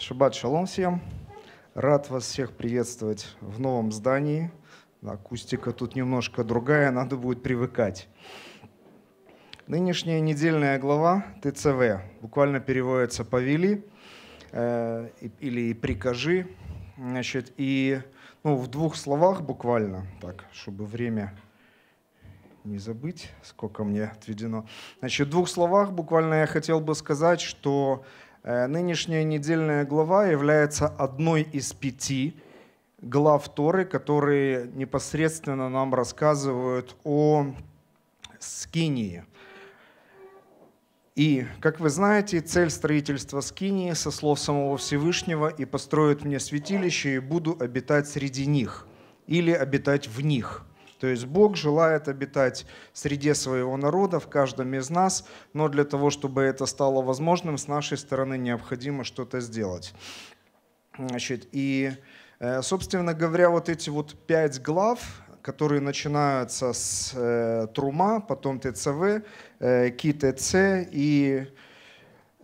Шаббат шалом всем. Рад вас всех приветствовать в новом здании. Акустика тут немножко другая, надо будет привыкать. Нынешняя недельная глава ТЦВ буквально переводится «повели» э, или «прикажи». Значит, и ну, в двух словах буквально, так, чтобы время не забыть, сколько мне отведено. Значит, в двух словах буквально я хотел бы сказать, что Э, нынешняя недельная глава является одной из пяти глав Торы, которые непосредственно нам рассказывают о Скинии. И, как вы знаете, цель строительства Скинии со слов самого Всевышнего «И построят мне святилище, и буду обитать среди них» или «обитать в них». То есть Бог желает обитать среди своего народа, в каждом из нас, но для того, чтобы это стало возможным, с нашей стороны необходимо что-то сделать. Значит, и, э, собственно говоря, вот эти вот пять глав, которые начинаются с э, Трума, потом ТЦВ, э, КИТЦ и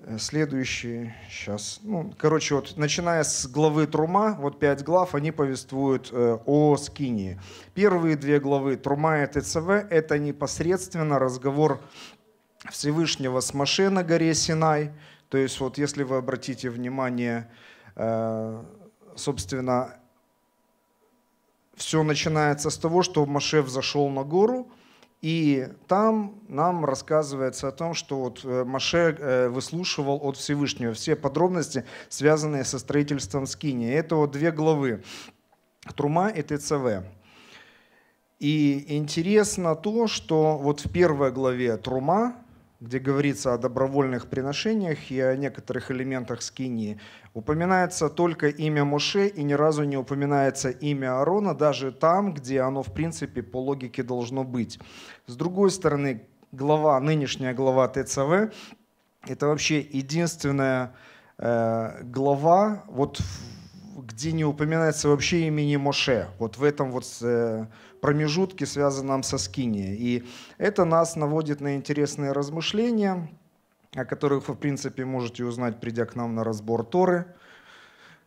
Э, следующие, сейчас, ну, короче, вот начиная с главы Трума, вот пять глав, они повествуют э, о Скинии. Первые две главы Трума и ТЦВ – это непосредственно разговор Всевышнего с Маше на горе Синай. То есть вот если вы обратите внимание, э, собственно, все начинается с того, что Маше взошел на гору – и там нам рассказывается о том, что вот э, Маше э, выслушивал от Всевышнего все подробности, связанные со строительством Скини. Это вот две главы. Трума и ТЦВ. И интересно то, что вот в первой главе Трума где говорится о добровольных приношениях и о некоторых элементах скинии, упоминается только имя Моше и ни разу не упоминается имя Аарона, даже там, где оно в принципе по логике должно быть. С другой стороны, глава, нынешняя глава ТЦВ, это вообще единственная э, глава вот в где не упоминается вообще имени Моше, вот в этом вот э, промежутке, связанном со Скиния. И это нас наводит на интересные размышления, о которых вы, в принципе, можете узнать, придя к нам на разбор Торы.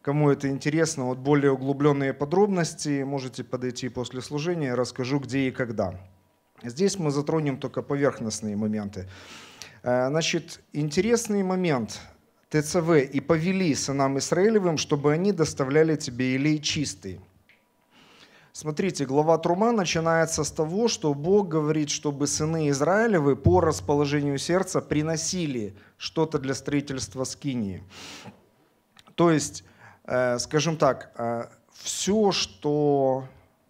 Кому это интересно, вот более углубленные подробности можете подойти после служения, расскажу где и когда. Здесь мы затронем только поверхностные моменты. Э, значит, интересный момент – ТЦВ, и повели сынам Израилевым, чтобы они доставляли тебе елей чистый». Смотрите, глава Трума начинается с того, что Бог говорит, чтобы сыны Израилевы по расположению сердца приносили что-то для строительства скинии. То есть, э, скажем так, э, все, что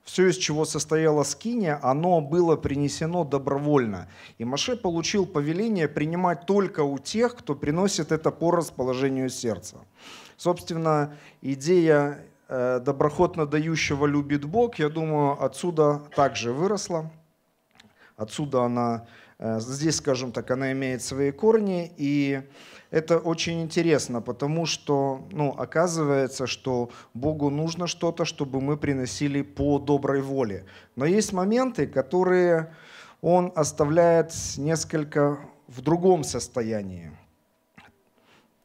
все, из чего состояла скиния, оно было принесено добровольно. И Маше получил повеление принимать только у тех, кто приносит это по расположению сердца. Собственно, идея э, доброхотно дающего любит Бог, я думаю, отсюда также выросла. Отсюда она Э, здесь, скажем так, она имеет свои корни, и это очень интересно, потому что ну, оказывается, что Богу нужно что-то, чтобы мы приносили по доброй воле. Но есть моменты, которые Он оставляет несколько в другом состоянии.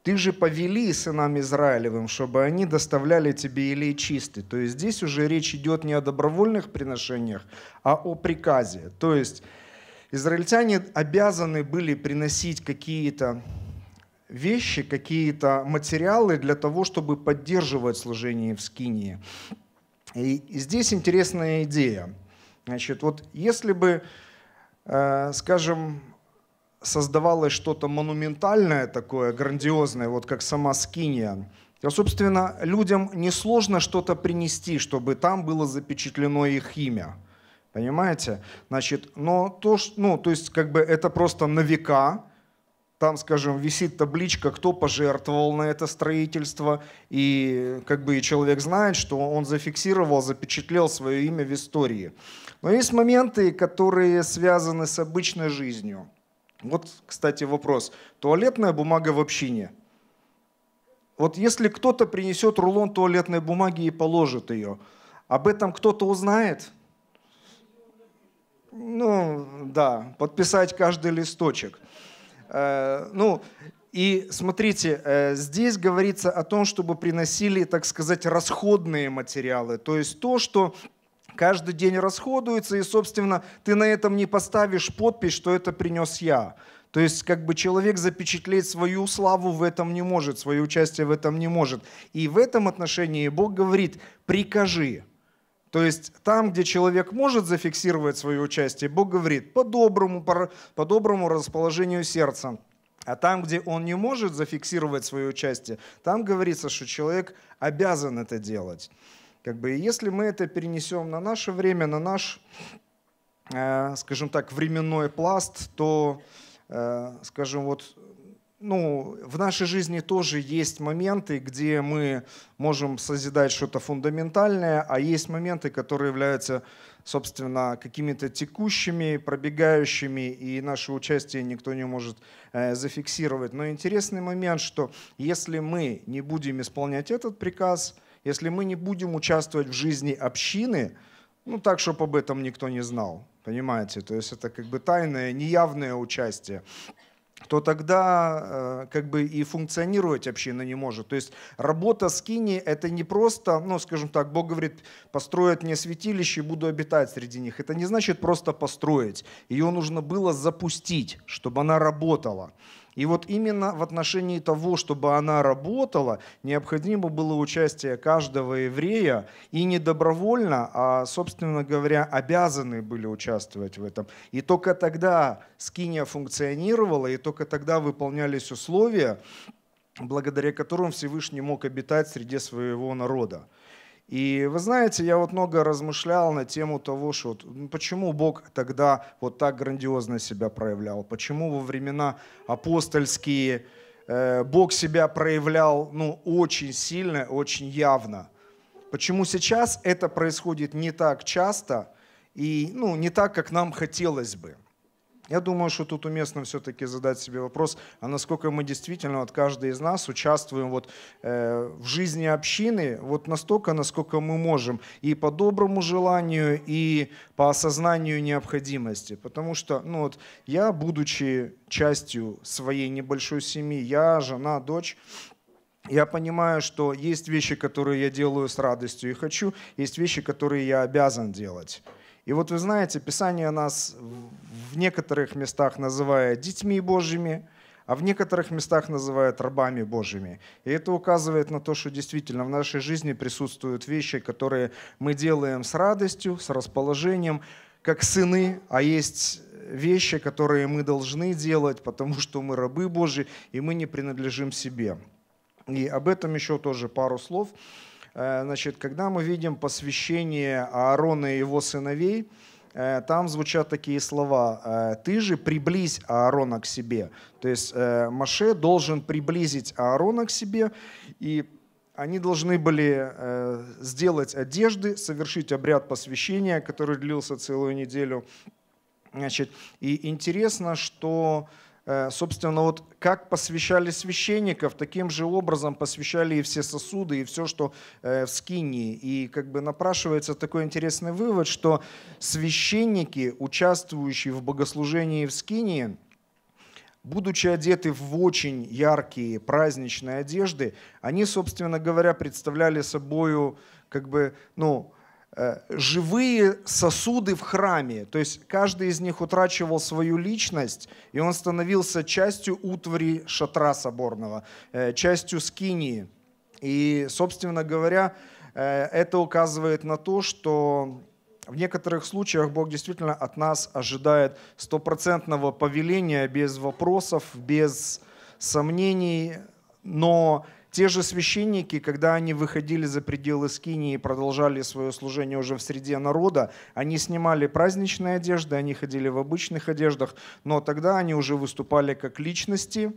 Ты же повели сынам Израилевым, чтобы они доставляли тебе елей чистый. То есть здесь уже речь идет не о добровольных приношениях, а о приказе. То есть Израильтяне обязаны были приносить какие-то вещи, какие-то материалы для того, чтобы поддерживать служение в Скинии. И здесь интересная идея. Значит, вот если бы, э, скажем, создавалось что-то монументальное такое, грандиозное, вот как сама Скиния, то, собственно, людям несложно что-то принести, чтобы там было запечатлено их имя – Понимаете? Значит, но то, что, ну, то есть как бы это просто на века, там, скажем, висит табличка, кто пожертвовал на это строительство, и как бы и человек знает, что он зафиксировал, запечатлел свое имя в истории. Но есть моменты, которые связаны с обычной жизнью. Вот, кстати, вопрос. Туалетная бумага в общине. Вот если кто-то принесет рулон туалетной бумаги и положит ее, об этом кто-то узнает – ну да, подписать каждый листочек. Э, ну, и смотрите, э, здесь говорится о том, чтобы приносили, так сказать, расходные материалы, то есть то, что каждый день расходуется, и, собственно, ты на этом не поставишь подпись, что это принес я. То есть как бы человек запечатлеть свою славу в этом не может, свое участие в этом не может. И в этом отношении Бог говорит, прикажи, то есть там, где человек может зафиксировать свое участие, Бог говорит по доброму, по доброму расположению сердца. А там, где он не может зафиксировать свое участие, там говорится, что человек обязан это делать. Как бы, и если мы это перенесем на наше время, на наш, э, скажем так, временной пласт, то, э, скажем, вот ну, в нашей жизни тоже есть моменты, где мы можем созидать что-то фундаментальное, а есть моменты, которые являются, собственно, какими-то текущими, пробегающими, и наше участие никто не может э, зафиксировать. Но интересный момент, что если мы не будем исполнять этот приказ, если мы не будем участвовать в жизни общины, ну так, чтобы об этом никто не знал, понимаете? То есть это как бы тайное, неявное участие то тогда э, как бы и функционировать община не может. То есть работа с кини – это не просто, ну, скажем так, Бог говорит, построят мне святилище, и буду обитать среди них. Это не значит просто построить. Ее нужно было запустить, чтобы она работала. И вот именно в отношении того, чтобы она работала, необходимо было участие каждого еврея, и не добровольно, а, собственно говоря, обязаны были участвовать в этом. И только тогда скиния функционировала, и только тогда выполнялись условия, благодаря которым Всевышний мог обитать среди своего народа. И вы знаете, я вот много размышлял на тему того, что ну, почему Бог тогда вот так грандиозно себя проявлял, почему во времена апостольские э, Бог себя проявлял ну, очень сильно, очень явно. Почему сейчас это происходит не так часто и ну, не так, как нам хотелось бы. Я думаю, что тут уместно все-таки задать себе вопрос, а насколько мы действительно, вот каждый из нас, участвуем вот, э, в жизни общины вот настолько, насколько мы можем, и по доброму желанию, и по осознанию необходимости. Потому что ну, вот, я, будучи частью своей небольшой семьи, я, жена, дочь, я понимаю, что есть вещи, которые я делаю с радостью и хочу, есть вещи, которые я обязан делать. И вот вы знаете, Писание нас в некоторых местах называет детьми Божьими, а в некоторых местах называет рабами Божьими. И это указывает на то, что действительно в нашей жизни присутствуют вещи, которые мы делаем с радостью, с расположением, как сыны, а есть вещи, которые мы должны делать, потому что мы рабы Божьи, и мы не принадлежим себе. И об этом еще тоже пару слов. Э, значит, когда мы видим посвящение Аарона и его сыновей, э, там звучат такие слова. Э, «Ты же приблизь Аарона к себе». То есть Маше должен приблизить Аарона к себе, и они должны были сделать одежды, совершить обряд посвящения, который длился целую неделю. Значит, и интересно, что Э, собственно, вот как посвящали священников, таким же образом посвящали и все сосуды, и все, что э, в скинии. И как бы напрашивается такой интересный вывод, что священники, участвующие в богослужении в скинии, будучи одеты в очень яркие праздничные одежды, они, собственно говоря, представляли собою как бы, ну, Э, живые сосуды в храме. То есть каждый из них утрачивал свою личность, и он становился частью утвари шатра соборного, э, частью скинии. И, собственно говоря, э, это указывает на то, что в некоторых случаях Бог действительно от нас ожидает стопроцентного повеления без вопросов, без сомнений, но те же священники, когда они выходили за пределы скинии и продолжали свое служение уже в среде народа, они снимали праздничные одежды, они ходили в обычных одеждах, но тогда они уже выступали как личности,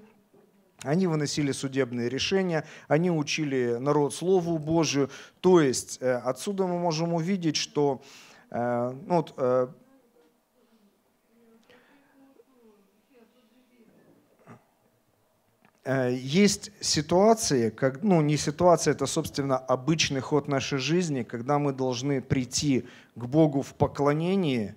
они выносили судебные решения, они учили народ Слову Божию. То есть э, отсюда мы можем увидеть, что э, ну, вот, э, Э, есть ситуации, как, ну не ситуация, это, собственно, обычный ход нашей жизни, когда мы должны прийти к Богу в поклонении,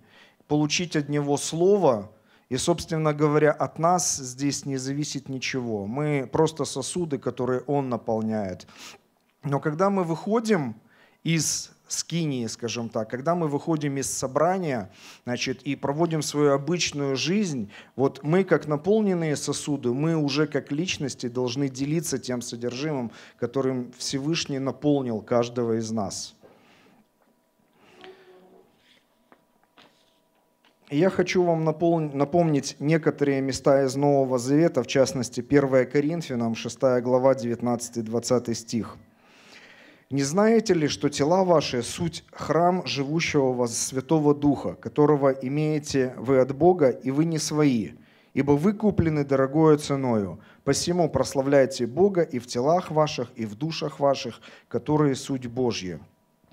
получить от Него Слово, и, собственно говоря, от нас здесь не зависит ничего. Мы просто сосуды, которые Он наполняет. Но когда мы выходим из скинии, скажем так, когда мы выходим из собрания значит, и проводим свою обычную жизнь, вот мы как наполненные сосуды, мы уже как личности должны делиться тем содержимым, которым Всевышний наполнил каждого из нас. я хочу вам напомнить некоторые места из Нового Завета, в частности 1 Коринфянам 6 глава 19-20 стих. Не знаете ли, что тела ваши – суть храм живущего вас Святого Духа, которого имеете вы от Бога, и вы не свои, ибо вы куплены дорогою ценою. Посему прославляйте Бога и в телах ваших, и в душах ваших, которые суть Божья».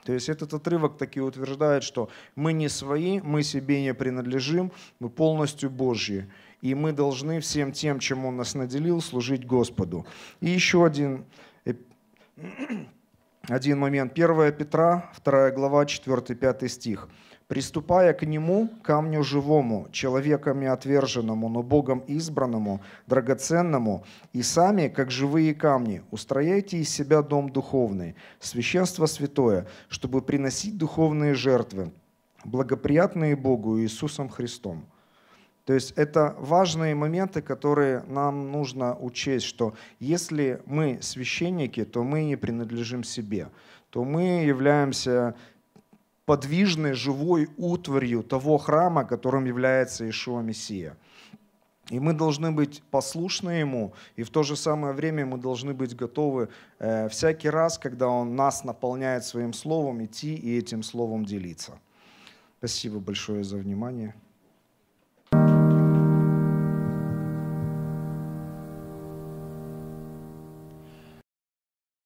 То есть этот отрывок таки утверждает, что мы не свои, мы себе не принадлежим, мы полностью Божьи. И мы должны всем тем, чем Он нас наделил, служить Господу. И еще один один момент. 1 Петра, 2 глава, 4-5 стих. «Приступая к нему, камню живому, человеками отверженному, но Богом избранному, драгоценному, и сами, как живые камни, устрояйте из себя дом духовный, священство святое, чтобы приносить духовные жертвы, благоприятные Богу Иисусом Христом». То есть это важные моменты, которые нам нужно учесть, что если мы священники, то мы не принадлежим себе, то мы являемся подвижной, живой утварью того храма, которым является Ишуа Мессия. И мы должны быть послушны Ему, и в то же самое время мы должны быть готовы э, всякий раз, когда Он нас наполняет своим словом, идти и этим словом делиться. Спасибо большое за внимание.